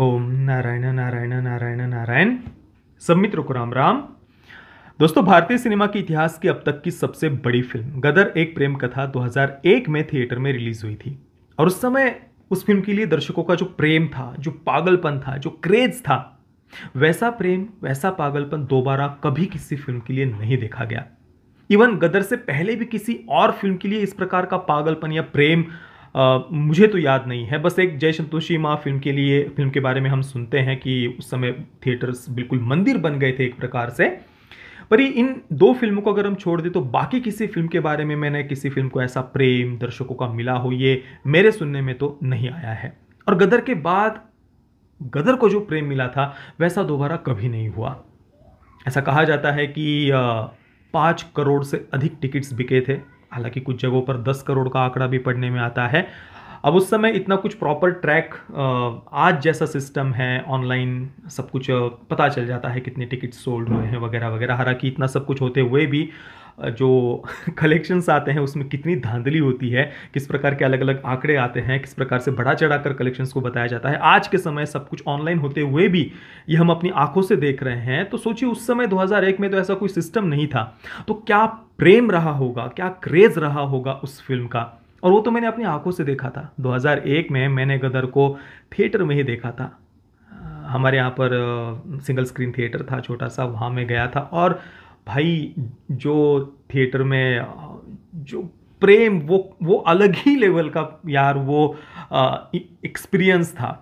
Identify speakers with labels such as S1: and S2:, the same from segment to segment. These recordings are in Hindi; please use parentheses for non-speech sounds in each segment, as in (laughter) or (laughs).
S1: ओम नारायण नारायण नारायण नारायण सब मित्रों को राम राम दोस्तों भारतीय सिनेमा के इतिहास की अब तक की सबसे बड़ी फिल्म गदर एक प्रेम कथा 2001 में थिएटर में रिलीज हुई थी और उस समय उस फिल्म के लिए दर्शकों का जो प्रेम था जो पागलपन था जो क्रेज था वैसा प्रेम वैसा पागलपन दोबारा कभी किसी फिल्म के लिए नहीं देखा गया इवन गदर से पहले भी किसी और फिल्म के लिए इस प्रकार का पागलपन या प्रेम आ, मुझे तो याद नहीं है बस एक जय संतोषी माँ फिल्म के लिए फिल्म के बारे में हम सुनते हैं कि उस समय थिएटर्स बिल्कुल मंदिर बन गए थे एक प्रकार से पर इन दो फिल्मों को अगर हम छोड़ दें तो बाकी किसी फिल्म के बारे में मैंने किसी फिल्म को ऐसा प्रेम दर्शकों का मिला हो ये मेरे सुनने में तो नहीं आया है और गदर के बाद गदर को जो प्रेम मिला था वैसा दोबारा कभी नहीं हुआ ऐसा कहा जाता है कि पाँच करोड़ से अधिक टिकट्स बिके थे हालांकि कुछ जगहों पर 10 करोड़ का आंकड़ा भी पढ़ने में आता है अब उस समय इतना कुछ प्रॉपर ट्रैक आज जैसा सिस्टम है ऑनलाइन सब कुछ पता चल जाता है कितने टिकट सोल्ड हुए हैं वगैरह वगैरह हालांकि इतना सब कुछ होते हुए भी जो कलेक्शंस (laughs) आते हैं उसमें कितनी धांधली होती है किस प्रकार के अलग अलग आंकड़े आते हैं किस प्रकार से बढ़ा चढ़ा कर कलेक्शंस को बताया जाता है आज के समय सब कुछ ऑनलाइन होते हुए भी ये हम अपनी आंखों से देख रहे हैं तो सोचिए उस समय 2001 में तो ऐसा कोई सिस्टम नहीं था तो क्या प्रेम रहा होगा क्या क्रेज़ रहा होगा उस फिल्म का और वो तो मैंने अपनी आंखों से देखा था 2001 में मैंने गदर को थिएटर में ही देखा था हमारे यहाँ पर सिंगल स्क्रीन थिएटर था छोटा सा वहाँ मैं गया था और भाई जो थिएटर में जो प्रेम वो वो अलग ही लेवल का यार वो एक्सपीरियंस था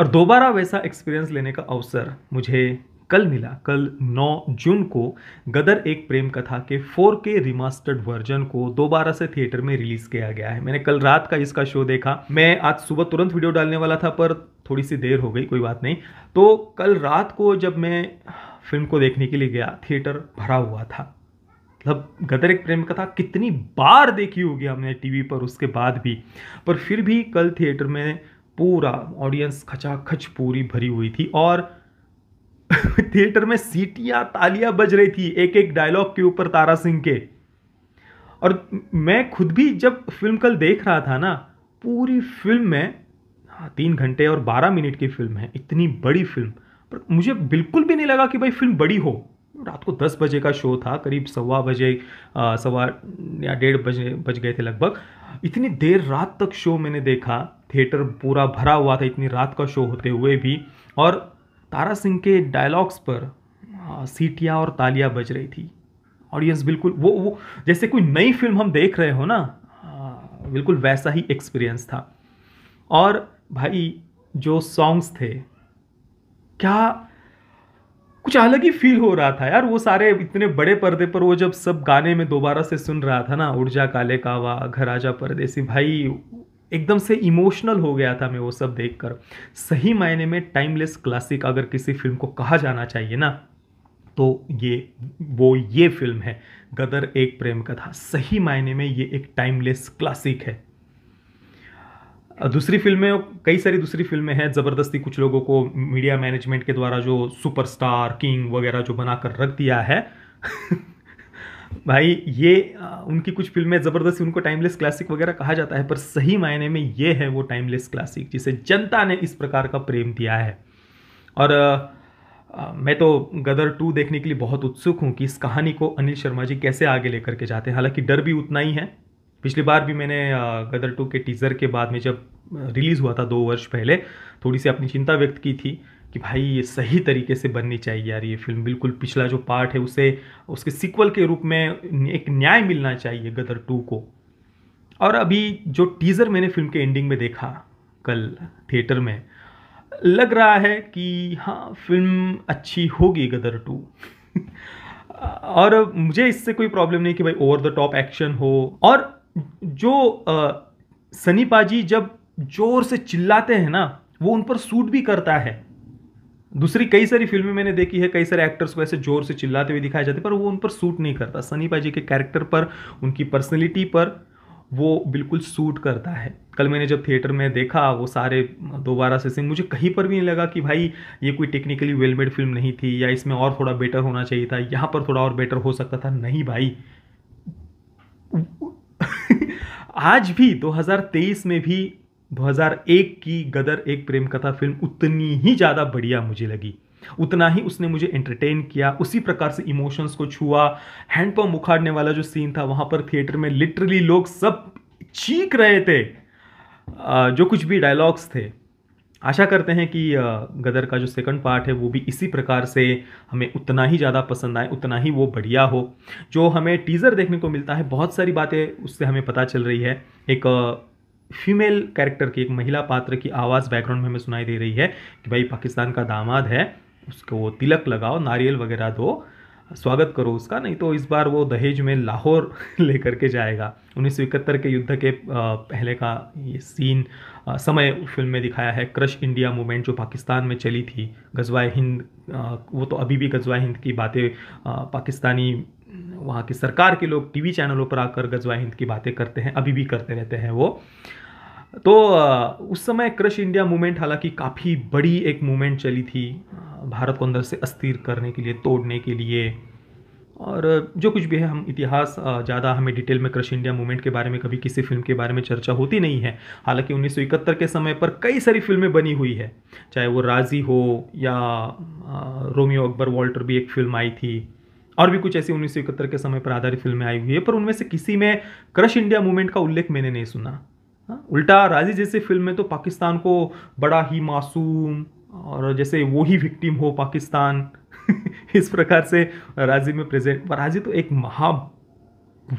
S1: और दोबारा वैसा एक्सपीरियंस लेने का अवसर मुझे कल मिला कल 9 जून को गदर एक प्रेम कथा के 4K रिमास्टर्ड वर्जन को दोबारा से थिएटर में रिलीज किया गया है मैंने कल रात का इसका शो देखा मैं आज सुबह तुरंत वीडियो डालने वाला था पर थोड़ी सी देर हो गई कोई बात नहीं तो कल रात को जब मैं फिल्म को देखने के लिए गया थिएटर भरा हुआ था मतलब गदर एक प्रेम कथा कितनी बार देखी होगी हमने टीवी पर उसके बाद भी पर फिर भी कल थिएटर में पूरा ऑडियंस खचाखच पूरी भरी हुई थी और (laughs) थिएटर में सीटियां तालियां बज रही थी एक एक डायलॉग के ऊपर तारा सिंह के और मैं खुद भी जब फिल्म कल देख रहा था ना पूरी फिल्म में हाँ तीन घंटे और बारह मिनट की फिल्म है इतनी बड़ी फिल्म पर मुझे बिल्कुल भी नहीं लगा कि भाई फिल्म बड़ी हो रात को दस बजे का शो था करीब सवा बजे सवा या डेढ़ बजे बज गए थे लगभग इतनी देर रात तक शो मैंने देखा थिएटर पूरा भरा हुआ था इतनी रात का शो होते हुए भी और तारा सिंह के डायलॉग्स पर सीटियाँ और तालियाँ बज रही थी ऑडियंस बिल्कुल वो वो जैसे कोई नई फिल्म हम देख रहे हो ना बिल्कुल वैसा ही एक्सपीरियंस था और भाई जो सॉन्ग्स थे क्या कुछ अलग ही फील हो रहा था यार वो सारे इतने बड़े पर्दे पर वो जब सब गाने में दोबारा से सुन रहा था ना ऊर्जा काले कावा घर आजा परदेसी भाई एकदम से इमोशनल हो गया था मैं वो सब देखकर सही मायने में टाइमलेस क्लासिक अगर किसी फिल्म को कहा जाना चाहिए ना तो ये वो ये फिल्म है गदर एक प्रेम कथा सही मायने में ये एक टाइमलेस क्लासिक है दूसरी फिल्में कई सारी दूसरी फिल्में हैं ज़बरदस्ती कुछ लोगों को मीडिया मैनेजमेंट के द्वारा जो सुपरस्टार किंग वगैरह जो बनाकर रख दिया है (laughs) भाई ये उनकी कुछ फिल्में ज़बरदस्ती उनको टाइमलेस क्लासिक वगैरह कहा जाता है पर सही मायने में ये है वो टाइमलेस क्लासिक जिसे जनता ने इस प्रकार का प्रेम दिया है और आ, मैं तो गदर टू देखने के लिए बहुत उत्सुक हूँ कि इस कहानी को अनिल शर्मा जी कैसे आगे लेकर के जाते हैं हालांकि डर भी उतना ही है पिछली बार भी मैंने गदर टू के टीज़र के बाद में जब रिलीज़ हुआ था दो वर्ष पहले थोड़ी सी अपनी चिंता व्यक्त की थी कि भाई ये सही तरीके से बननी चाहिए यार ये फिल्म बिल्कुल पिछला जो पार्ट है उसे उसके सीक्वल के रूप में एक न्याय मिलना चाहिए गदर टू को और अभी जो टीज़र मैंने फिल्म के एंडिंग में देखा कल थिएटर में लग रहा है कि हाँ फिल्म अच्छी होगी गदर टू (laughs) और मुझे इससे कोई प्रॉब्लम नहीं कि भाई ओवर द टॉप एक्शन हो और जो सनी पाजी जब जोर से चिल्लाते हैं ना वो उन पर सूट भी करता है दूसरी कई सारी फिल्में मैंने देखी है कई सारे एक्टर्स को ऐसे जोर से चिल्लाते हुए दिखाए जाते पर वो उन पर सूट नहीं करता सनी पाजी के कैरेक्टर पर उनकी पर्सनैलिटी पर वो बिल्कुल सूट करता है कल मैंने जब थिएटर में देखा वो सारे दोबारा से मुझे कहीं पर भी नहीं लगा कि भाई ये कोई टेक्निकली वेल मेड फिल्म नहीं थी या इसमें और थोड़ा बेटर होना चाहिए था यहाँ पर थोड़ा और बेटर हो सकता था नहीं भाई आज भी 2023 में भी 2001 की गदर एक प्रेम कथा फिल्म उतनी ही ज़्यादा बढ़िया मुझे लगी उतना ही उसने मुझे एंटरटेन किया उसी प्रकार से इमोशंस को छुआ हैंडपम्प उखाड़ने वाला जो सीन था वहाँ पर थिएटर में लिटरली लोग सब चीख रहे थे जो कुछ भी डायलॉग्स थे आशा करते हैं कि गदर का जो सेकंड पार्ट है वो भी इसी प्रकार से हमें उतना ही ज़्यादा पसंद आए उतना ही वो बढ़िया हो जो हमें टीज़र देखने को मिलता है बहुत सारी बातें उससे हमें पता चल रही है एक फीमेल कैरेक्टर की एक महिला पात्र की आवाज़ बैकग्राउंड में हमें सुनाई दे रही है कि भाई पाकिस्तान का दामाद है उसको तिलक लगाओ नारियल वगैरह दो स्वागत करो उसका नहीं तो इस बार वो दहेज में लाहौर (laughs) लेकर के जाएगा उन्नीस सौ इकहत्तर के युद्ध के पहले का ये सीन समय फिल्म में दिखाया है क्रश इंडिया मूवमेंट जो पाकिस्तान में चली थी गजवाए हिंद वो तो अभी भी गजवाए हिंद की बातें पाकिस्तानी वहाँ की सरकार के लोग टीवी चैनलों पर आकर गजवाए हिंद की बातें करते हैं अभी भी करते रहते हैं वो तो उस समय क्रश इंडिया मूवमेंट हालांकि काफ़ी बड़ी एक मूवमेंट चली थी भारत को अंदर से अस्थिर करने के लिए तोड़ने के लिए और जो कुछ भी है हम इतिहास ज़्यादा हमें डिटेल में क्रश इंडिया मूवमेंट के बारे में कभी किसी फिल्म के बारे में चर्चा होती नहीं है हालांकि उन्नीस के समय पर कई सारी फिल्में बनी हुई है चाहे वो राजी हो या रोमियो अकबर वॉल्टर भी एक फिल्म आई थी और भी कुछ ऐसी उन्नीस के समय पर आधारित फिल्में आई हुई है पर उनमें से किसी में क्रश इंडिया मूवमेंट का उल्लेख मैंने नहीं सुना हाँ, उल्टा राजी जैसी फिल्म में तो पाकिस्तान को बड़ा ही मासूम और जैसे वो ही विक्टिम हो पाकिस्तान (laughs) इस प्रकार से राजी में प्रेजेंट राजी तो एक महा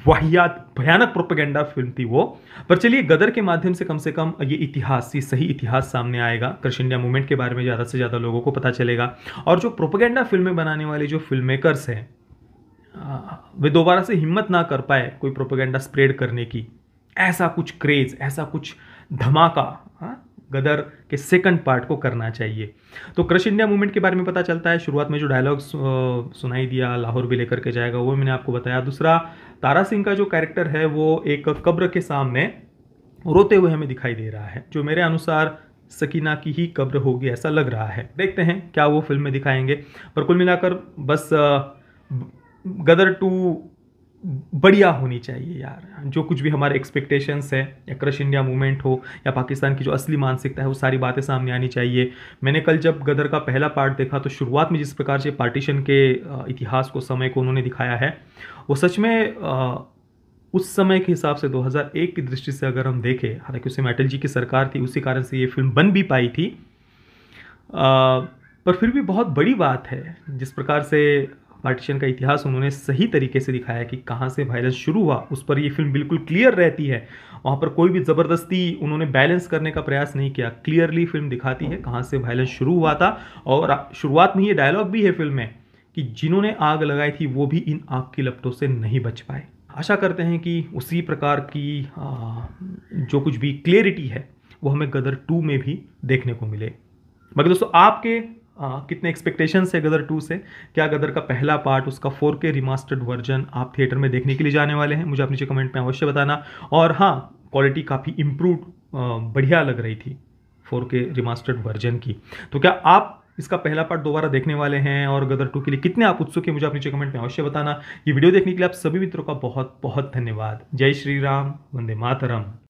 S1: वाहियात भयानक प्रोपेगेंडा फिल्म थी वो पर चलिए गदर के माध्यम से कम से कम ये इतिहास ये सही इतिहास सामने आएगा क्रश इंडिया मूवमेंट के बारे में ज़्यादा से ज़्यादा लोगों को पता चलेगा और जो प्रोपेगेंडा फिल्में बनाने वाले जो फिल्म मेकर्स हैं वे दोबारा से हिम्मत ना कर पाए कोई प्रोपेगेंडा स्प्रेड करने की ऐसा कुछ क्रेज़ ऐसा कुछ धमाका गदर के सेकंड पार्ट को करना चाहिए तो क्रश इंडिया मूवमेंट के बारे में पता चलता है शुरुआत में जो डायलॉग सुनाई दिया लाहौर भी लेकर के जाएगा वो मैंने आपको बताया दूसरा तारा सिंह का जो कैरेक्टर है वो एक कब्र के सामने रोते हुए हमें दिखाई दे रहा है जो मेरे अनुसार सकीना की ही कब्र होगी ऐसा लग रहा है देखते हैं क्या वो फिल्म में दिखाएंगे पर कुल मिलाकर बस गदर टू बढ़िया होनी चाहिए यार जो कुछ भी हमारे एक्सपेक्टेशंस है या क्रश इंडिया मूवमेंट हो या पाकिस्तान की जो असली मानसिकता है वो सारी बातें सामने आनी चाहिए मैंने कल जब गदर का पहला पार्ट देखा तो शुरुआत में जिस प्रकार से पार्टीशन के इतिहास को समय को उन्होंने दिखाया है वो सच में उस समय के हिसाब से 2001 की दृष्टि से अगर हम देखें हालांकि उसमें अटल जी की सरकार थी उसी कारण से ये फिल्म बन भी पाई थी आ, पर फिर भी बहुत बड़ी बात है जिस प्रकार से पार्टीशन का इतिहास उन्होंने सही तरीके से दिखाया कि कहाँ से वायलेंस शुरू हुआ उस पर ये फिल्म बिल्कुल क्लियर रहती है वहाँ पर कोई भी ज़बरदस्ती उन्होंने बैलेंस करने का प्रयास नहीं किया क्लियरली फिल्म दिखाती है कहाँ से वायलेंस शुरू हुआ था और शुरुआत में ये डायलॉग भी है फिल्म में कि जिन्होंने आग लगाई थी वो भी इन आग की लपटों से नहीं बच पाए आशा करते हैं कि उसी प्रकार की आ, जो कुछ भी क्लियरिटी है वो हमें गदर टू में भी देखने को मिले बाकी दोस्तों आपके आ, हाँ, कितने एक्सपेक्टेशन है गदर टू से क्या गदर का पहला पार्ट उसका फोर के रिमास्टर्ड वर्जन आप थिएटर में देखने के लिए जाने वाले हैं मुझे आप नीचे कमेंट में अवश्य बताना और हाँ क्वालिटी काफ़ी इम्प्रूव बढ़िया लग रही थी फोर के रिमास्टर्ड वर्जन की तो क्या आप इसका पहला पार्ट दोबारा देखने वाले हैं और गदर टू के लिए कितने आप उत्सुक हैं मुझे आप नीचे कमेंट में अवश्य बताना ये वीडियो देखने के लिए आप सभी मित्रों का बहुत बहुत धन्यवाद जय श्री राम वंदे मातरम